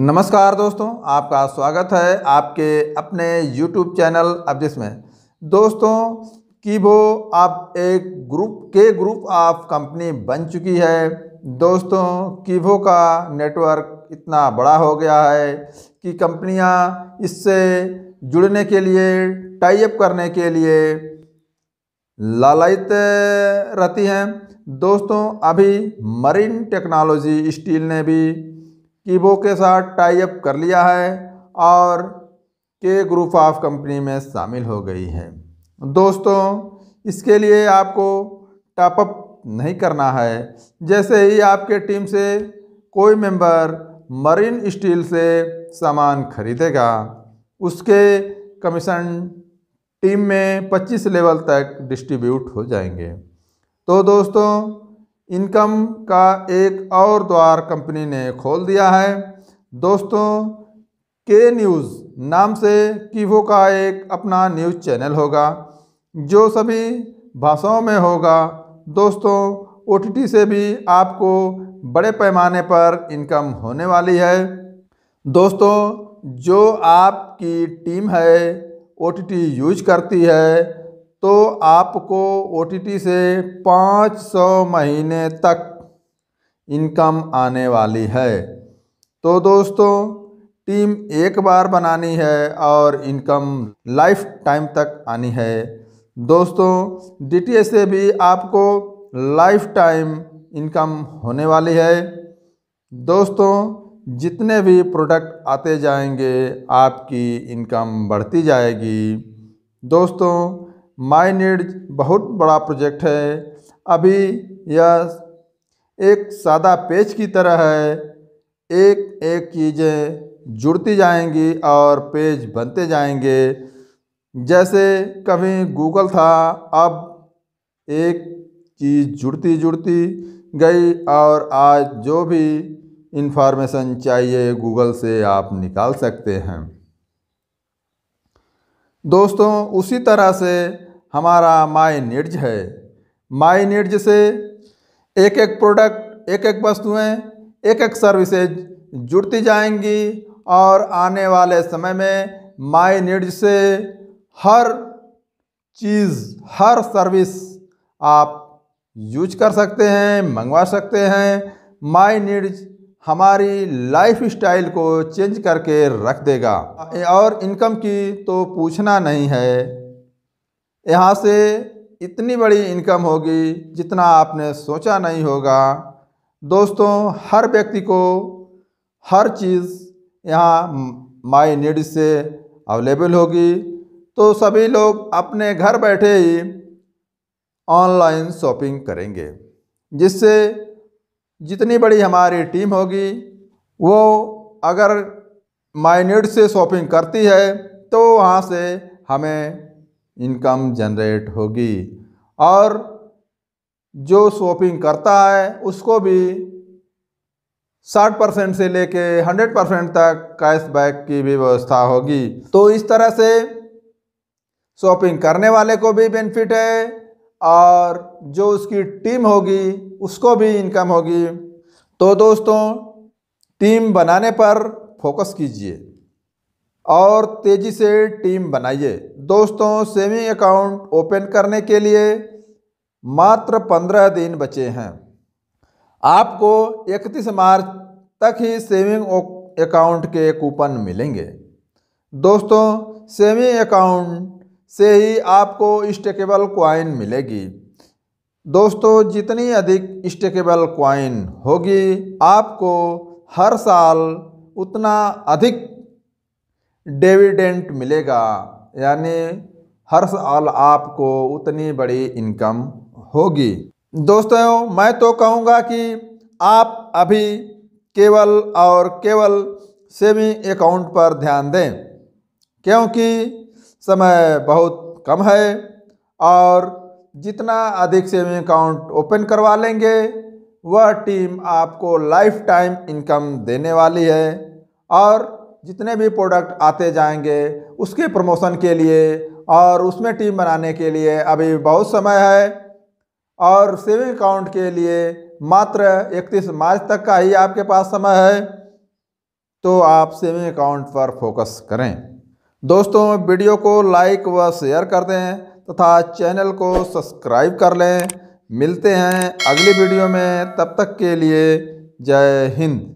नमस्कार दोस्तों आपका स्वागत है आपके अपने YouTube चैनल अब जिसमें दोस्तों कि वो आप एक ग्रुप के ग्रुप ऑफ कंपनी बन चुकी है दोस्तों कीवो का नेटवर्क इतना बड़ा हो गया है कि कंपनियां इससे जुड़ने के लिए टाइप करने के लिए लालयत रहती हैं दोस्तों अभी मरीन टेक्नोलॉजी स्टील ने भी कीबो के साथ टाई अप कर लिया है और के ग्रुप ऑफ कंपनी में शामिल हो गई है दोस्तों इसके लिए आपको टॉपअप नहीं करना है जैसे ही आपके टीम से कोई मेंबर मरीन स्टील से सामान खरीदेगा उसके कमीशन टीम में 25 लेवल तक डिस्ट्रीब्यूट हो जाएंगे तो दोस्तों इनकम का एक और द्वार कंपनी ने खोल दिया है दोस्तों के न्यूज़ नाम से कीवो का एक अपना न्यूज़ चैनल होगा जो सभी भाषाओं में होगा दोस्तों ओ से भी आपको बड़े पैमाने पर इनकम होने वाली है दोस्तों जो आपकी टीम है ओ यूज करती है तो आपको ओ से 500 महीने तक इनकम आने वाली है तो दोस्तों टीम एक बार बनानी है और इनकम लाइफ टाइम तक आनी है दोस्तों डी से भी आपको लाइफ टाइम इनकम होने वाली है दोस्तों जितने भी प्रोडक्ट आते जाएंगे आपकी इनकम बढ़ती जाएगी दोस्तों माई नीड्स बहुत बड़ा प्रोजेक्ट है अभी यह एक सादा पेज की तरह है एक एक चीज़ें जुड़ती जाएंगी और पेज बनते जाएंगे जैसे कभी गूगल था अब एक चीज़ जुड़ती जुड़ती गई और आज जो भी इंफॉर्मेशन चाहिए गूगल से आप निकाल सकते हैं दोस्तों उसी तरह से हमारा माई नीड्ज है माई नीड्ज से एक एक प्रोडक्ट एक एक वस्तुएं एक एक सर्विसेज जुड़ती जाएंगी और आने वाले समय में माई नीड्स से हर चीज़ हर सर्विस आप यूज कर सकते हैं मंगवा सकते हैं माई नीड्स हमारी लाइफ स्टाइल को चेंज करके रख देगा और इनकम की तो पूछना नहीं है यहाँ से इतनी बड़ी इनकम होगी जितना आपने सोचा नहीं होगा दोस्तों हर व्यक्ति को हर चीज़ यहाँ माई नीड से अवेलेबल होगी तो सभी लोग अपने घर बैठे ही ऑनलाइन शॉपिंग करेंगे जिससे जितनी बड़ी हमारी टीम होगी वो अगर माई नीड से शॉपिंग करती है तो वहाँ से हमें इनकम जनरेट होगी और जो शॉपिंग करता है उसको भी 60 परसेंट से लेके 100 परसेंट तक कैश बैक की भी व्यवस्था होगी तो इस तरह से शॉपिंग करने वाले को भी बेनिफिट है और जो उसकी टीम होगी उसको भी इनकम होगी तो दोस्तों टीम बनाने पर फोकस कीजिए और तेज़ी से टीम बनाइए दोस्तों सेविंग अकाउंट ओपन करने के लिए मात्र पंद्रह दिन बचे हैं आपको इकतीस मार्च तक ही सेविंग अकाउंट के कूपन मिलेंगे दोस्तों सेविंग अकाउंट से ही आपको स्टेकेबल क्वाइन मिलेगी दोस्तों जितनी अधिक स्टेकेबल क्वाइन होगी आपको हर साल उतना अधिक डिविडेंट मिलेगा यानी हर साल आपको उतनी बड़ी इनकम होगी दोस्तों मैं तो कहूँगा कि आप अभी केवल और केवल सेविंग अकाउंट पर ध्यान दें क्योंकि समय बहुत कम है और जितना अधिक सेविंग अकाउंट ओपन करवा लेंगे वह टीम आपको लाइफ टाइम इनकम देने वाली है और जितने भी प्रोडक्ट आते जाएंगे उसके प्रमोशन के लिए और उसमें टीम बनाने के लिए अभी बहुत समय है और सेविंग अकाउंट के लिए मात्र 31 मार्च तक का ही आपके पास समय है तो आप सेविंग अकाउंट पर फोकस करें दोस्तों वीडियो को लाइक व शेयर कर दें तथा चैनल को सब्सक्राइब कर लें मिलते हैं अगली वीडियो में तब तक के लिए जय हिंद